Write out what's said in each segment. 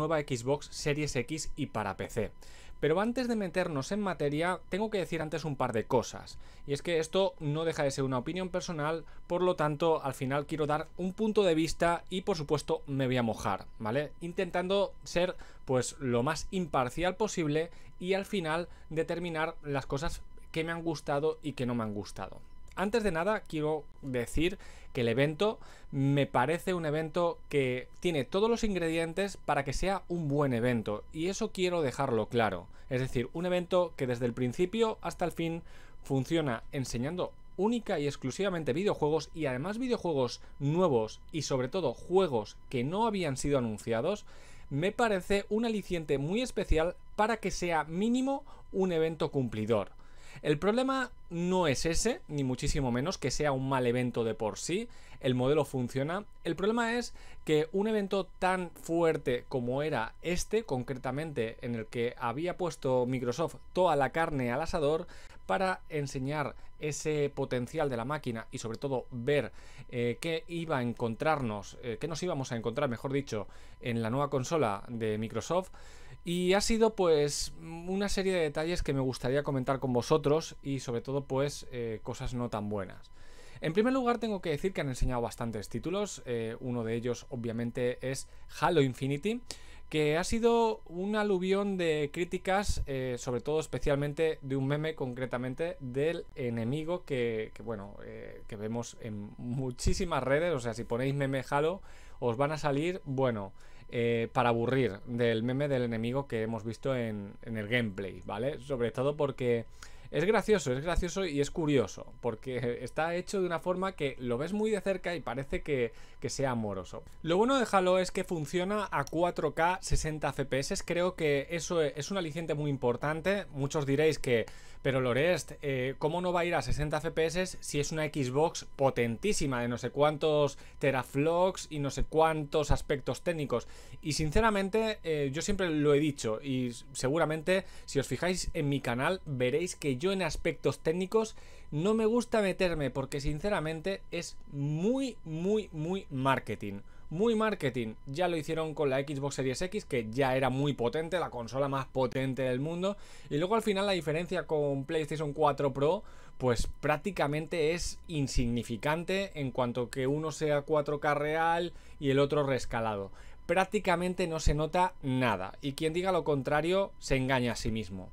nueva Xbox Series X y para PC. Pero antes de meternos en materia, tengo que decir antes un par de cosas. Y es que esto no deja de ser una opinión personal, por lo tanto, al final quiero dar un punto de vista y por supuesto me voy a mojar, ¿vale? Intentando ser pues lo más imparcial posible y al final determinar las cosas que me han gustado y que no me han gustado. Antes de nada, quiero decir que el evento me parece un evento que tiene todos los ingredientes para que sea un buen evento, y eso quiero dejarlo claro. Es decir, un evento que desde el principio hasta el fin funciona enseñando única y exclusivamente videojuegos y además videojuegos nuevos y sobre todo juegos que no habían sido anunciados, me parece un aliciente muy especial para que sea mínimo un evento cumplidor. El problema no es ese, ni muchísimo menos que sea un mal evento de por sí, el modelo funciona. El problema es que un evento tan fuerte como era este, concretamente en el que había puesto Microsoft toda la carne al asador, para enseñar ese potencial de la máquina y sobre todo ver eh, qué iba a encontrarnos, eh, qué nos íbamos a encontrar, mejor dicho, en la nueva consola de Microsoft, y ha sido pues una serie de detalles que me gustaría comentar con vosotros y sobre todo pues eh, cosas no tan buenas. En primer lugar tengo que decir que han enseñado bastantes títulos, eh, uno de ellos obviamente es Halo Infinity, que ha sido un aluvión de críticas, eh, sobre todo especialmente de un meme concretamente del enemigo que, bueno, que vemos en muchísimas redes, o sea, si ponéis meme Halo, os van a salir, bueno, eh, para aburrir del meme del enemigo que hemos visto en, en el gameplay, ¿vale? Sobre todo porque es gracioso, es gracioso y es curioso, porque está hecho de una forma que lo ves muy de cerca y parece que, que sea amoroso. Lo bueno de Halo es que funciona a 4K 60 FPS, creo que eso es un aliciente muy importante, muchos diréis que pero Lorest, eh, ¿cómo no va a ir a 60 FPS si es una Xbox potentísima de no sé cuántos teraflops y no sé cuántos aspectos técnicos? Y sinceramente, eh, yo siempre lo he dicho y seguramente si os fijáis en mi canal veréis que yo en aspectos técnicos no me gusta meterme porque sinceramente es muy, muy, muy marketing. Muy marketing, ya lo hicieron con la Xbox Series X, que ya era muy potente, la consola más potente del mundo. Y luego al final la diferencia con PlayStation 4 Pro, pues prácticamente es insignificante en cuanto que uno sea 4K real y el otro rescalado. Prácticamente no se nota nada, y quien diga lo contrario se engaña a sí mismo.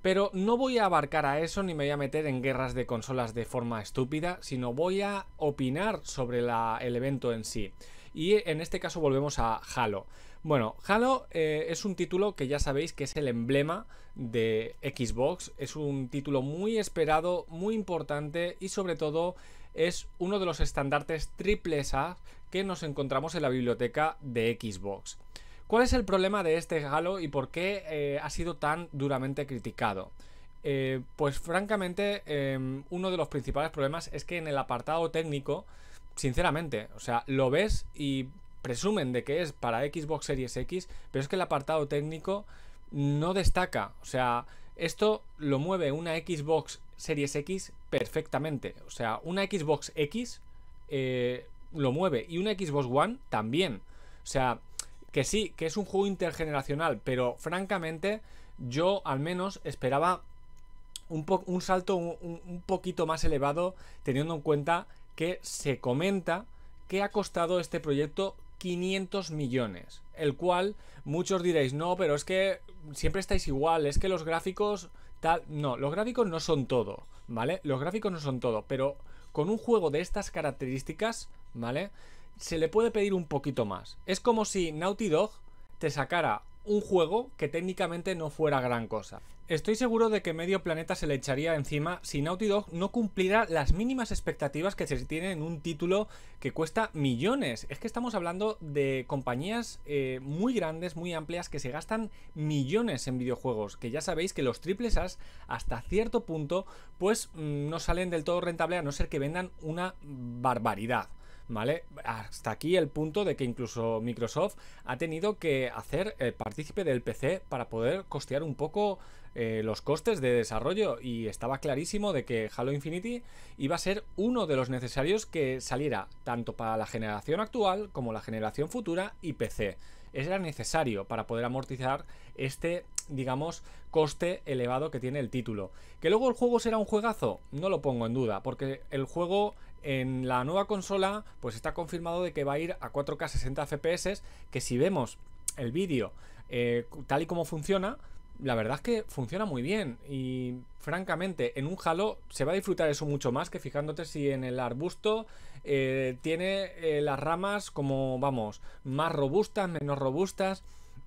Pero no voy a abarcar a eso ni me voy a meter en guerras de consolas de forma estúpida, sino voy a opinar sobre el evento en sí. Y en este caso volvemos a Halo. Bueno, Halo eh, es un título que ya sabéis que es el emblema de Xbox. Es un título muy esperado, muy importante y sobre todo es uno de los estandartes triple A que nos encontramos en la biblioteca de Xbox. ¿Cuál es el problema de este Halo y por qué eh, ha sido tan duramente criticado? Eh, pues francamente, em, uno de los principales problemas es que en el apartado técnico sinceramente, o sea, lo ves y presumen de que es para Xbox Series X, pero es que el apartado técnico no destaca. O sea, esto lo mueve una Xbox Series X perfectamente. O sea, una Xbox X eh, lo mueve y una Xbox One también. O sea, que sí, que es un juego intergeneracional, pero francamente yo al menos esperaba un, un salto un, un, poquito más elevado teniendo en cuenta que se comenta que ha costado este proyecto 500 millones, el cual muchos diréis, no, pero es que siempre estáis igual, es que los gráficos tal... No, los gráficos no son todo, ¿vale? Los gráficos no son todo, pero con un juego de estas características, ¿vale? Se le puede pedir un poquito más. Es como si Naughty Dog te sacara un juego que técnicamente no fuera gran cosa. Estoy seguro de que medio planeta se le echaría encima si Naughty Dog no cumpliera las mínimas expectativas que se tienen en un título que cuesta millones. Es que estamos hablando de compañías eh, muy grandes, muy amplias, que se gastan millones en videojuegos, que ya sabéis que los triples As hasta cierto punto pues mm, no salen del todo rentable a no ser que vendan una barbaridad. ¿vale? Hasta aquí el punto de que incluso Microsoft ha tenido que hacer el partícipe del PC para poder costear un poco eh, los costes de desarrollo y estaba clarísimo de que Halo Infinity iba a ser uno de los necesarios que saliera tanto para la generación actual como la generación futura y PC. Era necesario para poder amortizar este, digamos, coste elevado que tiene el título. ¿Que luego el juego será un juegazo? No lo pongo en duda, porque el juego en la nueva consola, pues está confirmado de que va a ir a 4K 60 FPS, que si vemos el vídeo eh, tal y como funciona, la verdad es que funciona muy bien y francamente en un Halo se va a disfrutar eso mucho más que fijándote si en el arbusto eh, tiene eh, las ramas como vamos más robustas, menos robustas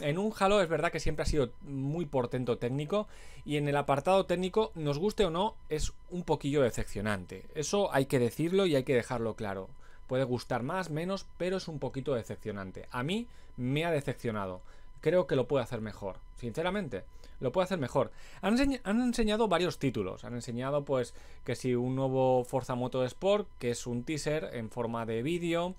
en un Halo es verdad que siempre ha sido muy portento técnico y en el apartado técnico, nos guste o no, es un poquillo decepcionante. Eso hay que decirlo y hay que dejarlo claro. Puede gustar más, menos, pero es un poquito decepcionante. A mí me ha decepcionado. Creo que lo puede hacer mejor, sinceramente. Lo puede hacer mejor. Han, enseñado varios títulos. Han enseñado, pues, que si un nuevo Forza moto sport que es un teaser en forma de vídeo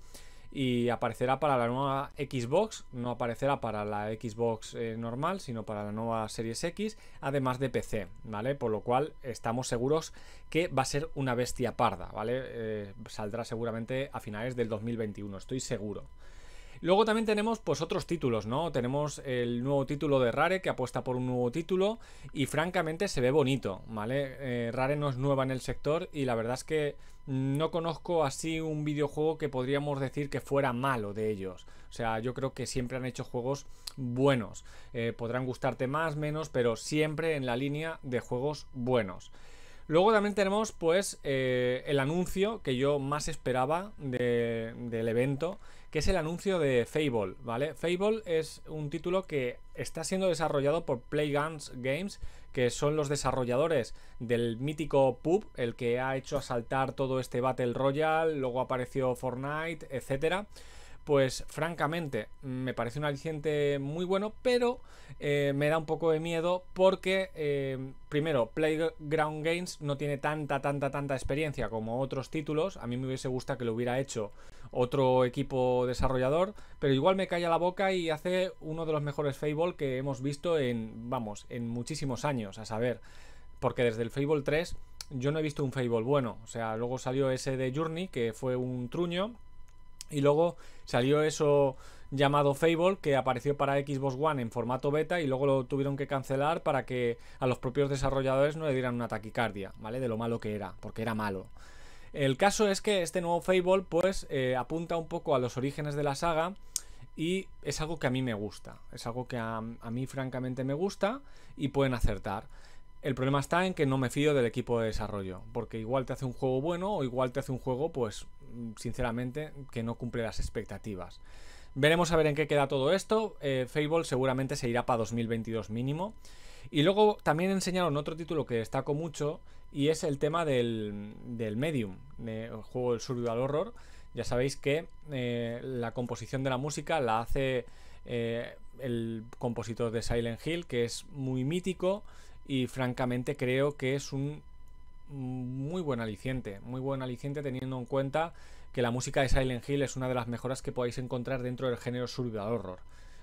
y aparecerá para la nueva Xbox, no aparecerá para la Xbox eh, normal, sino para la nueva Series X, además de PC, ¿vale? Por lo cual estamos seguros que va a ser una bestia parda, ¿vale? Eh, saldrá seguramente a finales del 2021, estoy seguro. Luego también tenemos pues otros títulos, ¿no? Tenemos el nuevo título de Rare que apuesta por un nuevo título y francamente se ve bonito, ¿vale? Eh, Rare no es nueva en el sector y la verdad es que no conozco así un videojuego que podríamos decir que fuera malo de ellos. O sea, yo creo que siempre han hecho juegos buenos. Eh, podrán gustarte más, menos, pero siempre en la línea de juegos buenos. Luego también tenemos pues eh, el anuncio que yo más esperaba del evento que es el anuncio de Fable, ¿vale? Fable es un título que está siendo desarrollado por Playgrounds Games, que son los desarrolladores del mítico PUB, el que ha hecho asaltar todo este Battle Royale, luego apareció Fortnite, etc. pues francamente me parece un aliciente muy bueno, pero eh, me da un poco de miedo porque, eh, primero, Playground Games no tiene tanta, tanta, tanta experiencia como otros títulos. A mí me hubiese gustado que lo hubiera hecho otro equipo desarrollador, pero igual me calla la boca y hace uno de los mejores Fable que hemos visto en, vamos, en muchísimos años, a saber, porque desde el Fable 3 yo no he visto un Fable bueno, o sea, luego salió ese de Journey, que fue un truño, y luego salió eso llamado Fable que apareció para Xbox One en formato beta y luego lo tuvieron que cancelar para que a los propios desarrolladores no le dieran una taquicardia, ¿vale? De lo malo que era, porque era malo. El caso es que este nuevo Fable pues eh, apunta un poco a los orígenes de la saga y es algo que a mí me gusta, es algo que a, mí francamente me gusta y pueden acertar. El problema está en que no me fío del equipo de desarrollo, porque igual te hace un juego bueno o igual te hace un juego pues sinceramente que no cumple las expectativas. Veremos a ver en qué queda todo esto. Eh, Fable seguramente se irá para 2022 mínimo. Y luego también enseñaron otro título que destaco mucho y es el tema del, medium, del juego del survival horror. Ya sabéis que eh, la composición de la música la hace eh, el compositor de Silent Hill, que es muy mítico y francamente creo que es un muy buen aliciente, muy buen aliciente teniendo en cuenta que la música de Silent Hill es una de las mejoras que podéis encontrar dentro del género survival horror.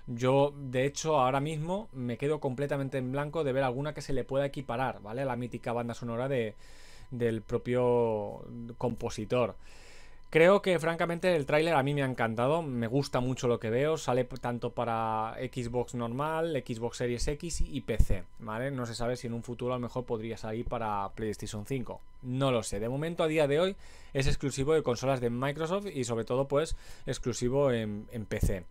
Yo, de hecho, ahora mismo me quedo completamente en blanco de ver alguna que se le pueda equiparar, ¿vale? La mítica banda sonora del propio compositor. Creo que francamente el tráiler a mí me ha encantado, me gusta mucho lo que veo, sale tanto para Xbox normal, Xbox Series X y PC, ¿vale? No se sabe si en un futuro a lo mejor podría salir para PlayStation 5, no lo sé. De momento a día de hoy es exclusivo de consolas de Microsoft y sobre todo pues exclusivo en PC.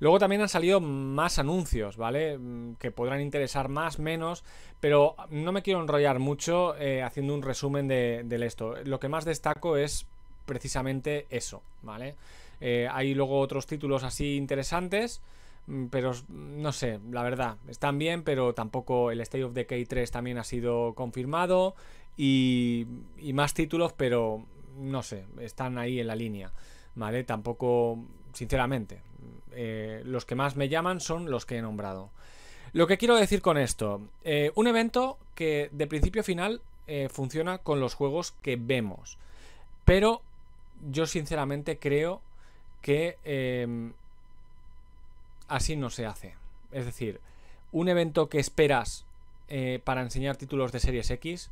Luego también han salido más anuncios, ¿vale? Mm, que podrán interesar más, menos, pero no me quiero enrollar mucho eh, haciendo un resumen de, del esto. Lo que más destaco es precisamente eso, ¿vale? Eh, hay luego otros títulos así interesantes mm, pero no sé, la verdad, están bien, pero tampoco el State of Decay 3 también ha sido confirmado y, y más títulos, pero no sé, están ahí en la línea, ¿vale? Tampoco sinceramente. Eh, los que más me llaman son los que he nombrado. Lo que quiero decir con esto, eh, un evento que de principio a final eh, funciona con los juegos que vemos. Pero yo sinceramente creo que em, así no se hace. Es decir, un evento que esperas para enseñar títulos de series X,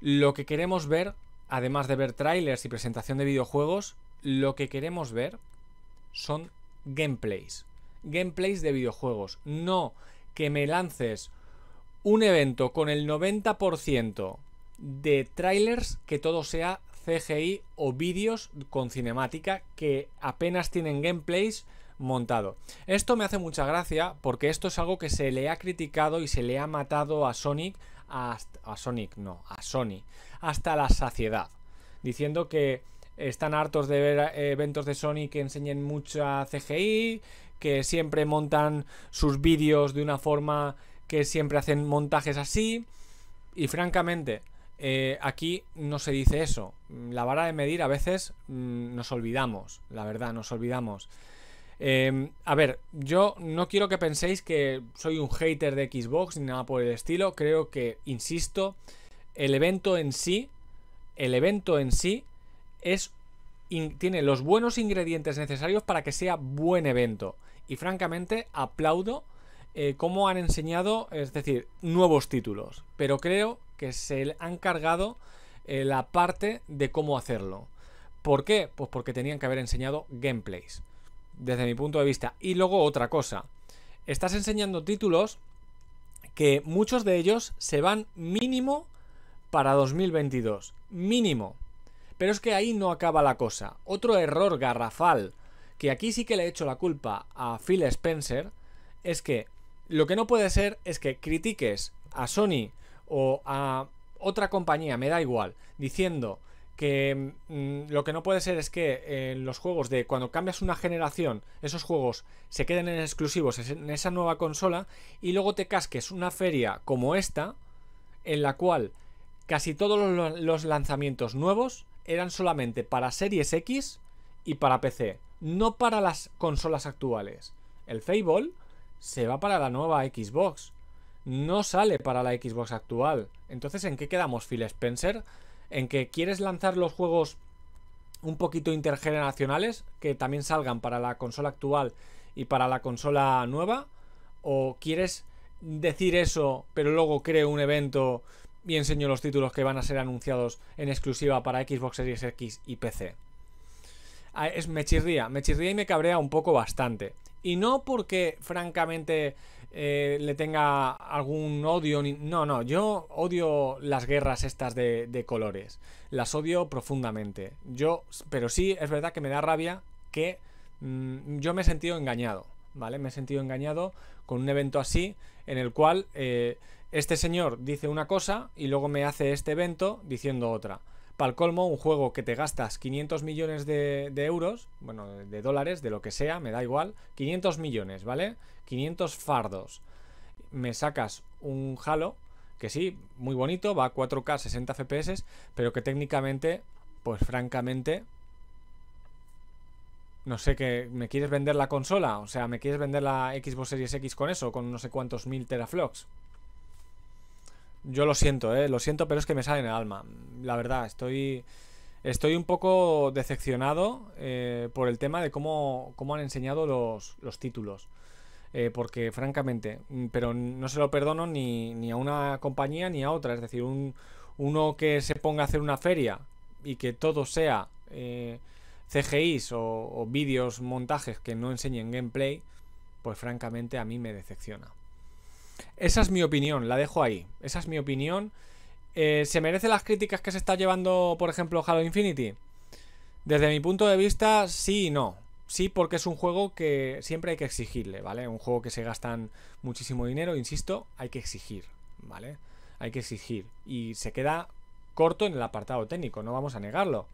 lo que queremos ver, además de ver trailers y presentación de videojuegos, lo que queremos ver son gameplays. Gameplays de videojuegos. No que me lances un evento con el 90% de trailers que todo sea CGI o vídeos con cinemática que apenas tienen gameplays montado. Esto me hace mucha gracia porque esto es algo que se le ha criticado y se le ha matado a Sonic, a, Sonic no, a Sony, hasta la saciedad, diciendo que están hartos de ver eh, eventos de Sony que enseñen mucha CGI, que siempre montan sus vídeos de una forma que siempre hacen montajes así. Y francamente, eh, aquí no se dice eso. La vara de medir a veces mm, nos olvidamos, la verdad, nos olvidamos. Em, a ver, yo no quiero que penséis que soy un hater de Xbox ni nada por el estilo. Creo que, insisto, el evento en sí, el evento en sí es tiene los buenos ingredientes necesarios para que sea buen evento. Y francamente aplaudo como eh, cómo han enseñado, es decir, nuevos títulos. Pero creo que se han cargado eh, la parte de cómo hacerlo. ¿Por qué? Pues porque tenían que haber enseñado gameplays, desde mi punto de vista. Y luego otra cosa, estás enseñando títulos que muchos de ellos se van mínimo para 2022. Mínimo. Pero es que ahí no acaba la cosa. Otro error garrafal, que aquí sí que le he hecho la culpa a Phil Spencer, es que lo que no puede ser es que critiques a Sony o a otra compañía, me da igual, diciendo que mm, lo que no puede ser es que en eh, los juegos de cuando cambias una generación, esos juegos se queden en exclusivos en esa nueva consola y luego te casques una feria como esta, en la cual casi todos los lanzamientos nuevos eran solamente para Series X y para PC, no para las consolas actuales. El Fable se va para la nueva Xbox, no sale para la Xbox actual. Entonces, ¿en qué quedamos, Phil Spencer? ¿En que quieres lanzar los juegos un poquito intergeneracionales, que también salgan para la consola actual y para la consola nueva? ¿O quieres decir eso, pero luego cree un evento y enseño los títulos que van a ser anunciados en exclusiva para Xbox Series X y PC. Ah, es, me chirría, me chirría y me cabrea un poco bastante. Y no porque, francamente, eh, le tenga algún odio. Ni... No, no, yo odio las guerras estas de, colores. Las odio profundamente. Yo, pero sí, es verdad que me da rabia que mm, yo me he sentido engañado, ¿vale? Me he sentido engañado con un evento así en el cual... Eh, este señor dice una cosa y luego me hace este evento diciendo otra. Para colmo, un juego que te gastas 500 millones de, euros, bueno, de dólares, de lo que sea, me da igual, 500 millones, ¿vale? 500 fardos. Me sacas un Halo, que sí, muy bonito, va a 4K, 60 FPS, pero que técnicamente, pues francamente, no sé, qué, me quieres vender la consola, o sea, me quieres vender la Xbox Series X con eso, con no sé cuántos mil teraflops. Yo lo siento, eh, lo siento, pero es que me sale en el alma. La verdad, estoy, estoy un poco decepcionado eh, por el tema de cómo, han enseñado los, títulos. Eh, porque francamente, mm, pero no se lo perdono ni, a una compañía ni a otra. Es decir, un, uno que se ponga a hacer una feria y que todo sea eh, CGIs o, o vídeos, montajes que no enseñen gameplay, pues francamente a mí me decepciona. Esa es mi opinión, la dejo ahí. Esa es mi opinión. Eh, ¿Se merece las críticas que se está llevando, por ejemplo, Halo Infinity? Desde mi punto de vista, sí y no. Sí, porque es un juego que siempre hay que exigirle, ¿vale? Un juego que se gastan muchísimo dinero, insisto, hay que exigir, ¿vale? Hay que exigir. Y se queda corto en el apartado técnico, no vamos a negarlo,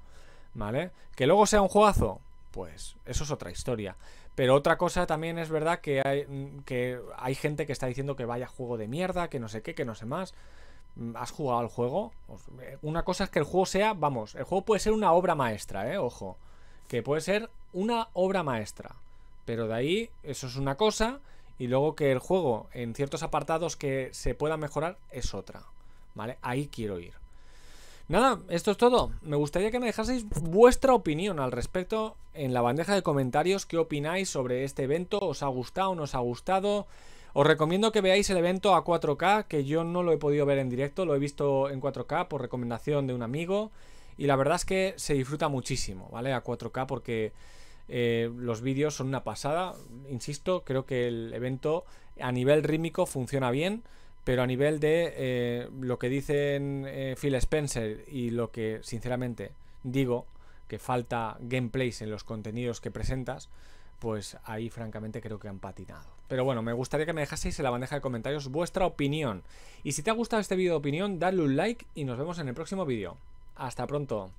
¿vale? Que luego sea un juegazo, pues eso es otra historia. Pero otra cosa también es verdad que hay, mm, que hay gente que está diciendo que vaya juego de mierda, que no sé qué, que no sé más. Mm, ¿Has jugado al juego? Eh, una cosa es que el juego sea, vamos, el juego puede ser una obra maestra, ¿eh? Ojo, que puede ser una obra maestra. Pero de ahí, eso es una cosa, y luego que el juego en ciertos apartados que se pueda mejorar es otra. ¿Vale? Ahí quiero ir. Nada, esto es todo. Me gustaría que me dejaseis vuestra opinión al respecto en la bandeja de comentarios. ¿Qué opináis sobre este evento? ¿Os ha gustado? o ¿No os ha gustado? Os recomiendo que veáis el evento a 4K, que yo no lo he podido ver en directo, lo he visto en 4K por recomendación de un amigo. Y la verdad es que se disfruta muchísimo, ¿vale? A 4K porque eh, los vídeos son una pasada. Insisto, creo que el evento a nivel rítmico funciona bien. Pero a nivel de eh, lo que dicen eh, Phil Spencer y lo que sinceramente digo, que falta gameplays en los contenidos que presentas, pues ahí francamente creo que han patinado. Pero bueno, me gustaría que me dejaseis en la bandeja de comentarios vuestra opinión. Y si te ha gustado este vídeo de opinión, dale un like y nos vemos en el próximo vídeo. Hasta pronto.